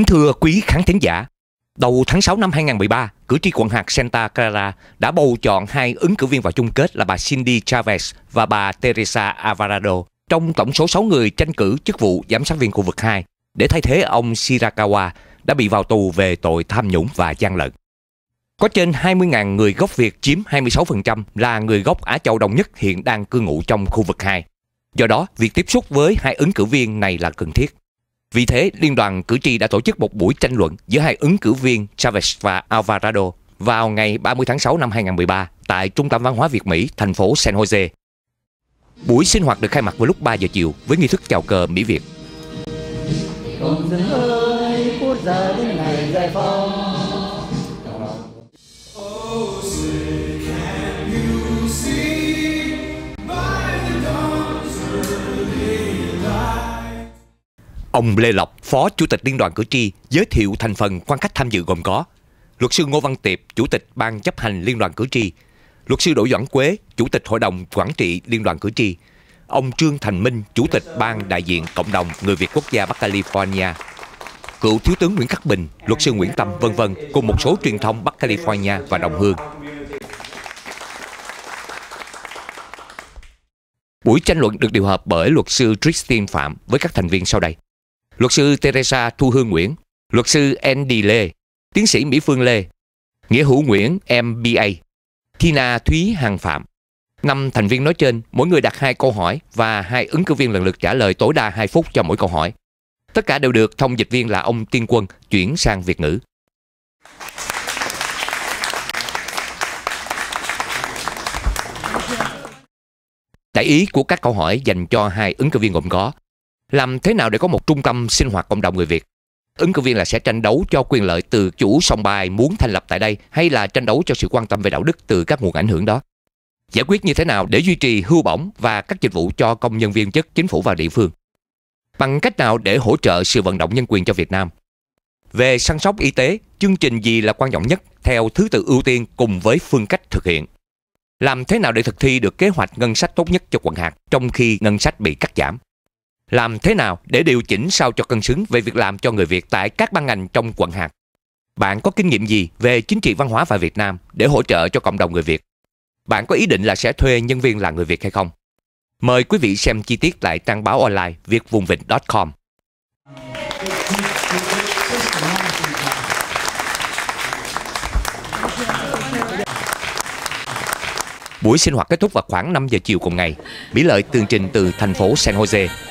Kính thưa quý khán thính giả, đầu tháng 6 năm 2013, cử tri quận hạt Santa Clara đã bầu chọn hai ứng cử viên vào chung kết là bà Cindy Chavez và bà Teresa Alvarado trong tổng số 6 người tranh cử chức vụ giám sát viên khu vực 2 để thay thế ông Shirakawa đã bị vào tù về tội tham nhũng và gian lận. Có trên 20.000 người gốc Việt chiếm 26% là người gốc Á Châu Đông nhất hiện đang cư ngụ trong khu vực 2. Do đó, việc tiếp xúc với hai ứng cử viên này là cần thiết. Vì thế, liên đoàn cử tri đã tổ chức một buổi tranh luận giữa hai ứng cử viên Chavez và Alvarado vào ngày 30 tháng 6 năm 2013 tại Trung tâm Văn hóa Việt Mỹ, thành phố San Jose. Buổi sinh hoạt được khai mạc vào lúc 3 giờ chiều với nghi thức chào cờ Mỹ Việt. Công dân ơi, quốc gia đến ngày giải phóng Ông Lê Lộc, Phó Chủ tịch Liên đoàn cử tri, giới thiệu thành phần quan khách tham dự gồm có luật sư Ngô Văn Tiệp, Chủ tịch Ban chấp hành Liên đoàn cử tri, luật sư Đỗ Doãn Quế, Chủ tịch Hội đồng Quản trị Liên đoàn cử tri, ông Trương Thành Minh, Chủ tịch Ban đại diện Cộng đồng Người Việt Quốc gia Bắc California, cựu Thiếu tướng Nguyễn Khắc Bình, luật sư Nguyễn Tâm, vân vân cùng một số truyền thông Bắc California và đồng hương. Buổi tranh luận được điều hợp bởi luật sư Christine Phạm với các thành viên sau đây luật sư Teresa Thu Hương Nguyễn, luật sư Andy Lê, tiến sĩ Mỹ Phương Lê, Nghĩa Hữu Nguyễn MBA, Tina Thúy Hằng Phạm. Năm thành viên nói trên, mỗi người đặt hai câu hỏi và hai ứng cử viên lần lượt trả lời tối đa 2 phút cho mỗi câu hỏi. Tất cả đều được thông dịch viên là ông Tiên Quân chuyển sang Việt ngữ. Đại ý của các câu hỏi dành cho hai ứng cử viên gồm có làm thế nào để có một trung tâm sinh hoạt cộng đồng người Việt? Ứng cử viên là sẽ tranh đấu cho quyền lợi từ chủ sòng bài muốn thành lập tại đây hay là tranh đấu cho sự quan tâm về đạo đức từ các nguồn ảnh hưởng đó? Giải quyết như thế nào để duy trì hưu bổng và các dịch vụ cho công nhân viên chức chính phủ và địa phương? Bằng cách nào để hỗ trợ sự vận động nhân quyền cho Việt Nam? Về săn sóc y tế, chương trình gì là quan trọng nhất theo thứ tự ưu tiên cùng với phương cách thực hiện? Làm thế nào để thực thi được kế hoạch ngân sách tốt nhất cho quận hạt trong khi ngân sách bị cắt giảm? Làm thế nào để điều chỉnh sao cho cân xứng về việc làm cho người Việt tại các ban ngành trong quận hạt? Bạn có kinh nghiệm gì về chính trị văn hóa và Việt Nam để hỗ trợ cho cộng đồng người Việt? Bạn có ý định là sẽ thuê nhân viên là người Việt hay không? Mời quý vị xem chi tiết tại trang báo online việtvungvịnh.com. Buổi sinh hoạt kết thúc vào khoảng 5 giờ chiều cùng ngày. Mỹ Lợi tường trình từ thành phố San Jose,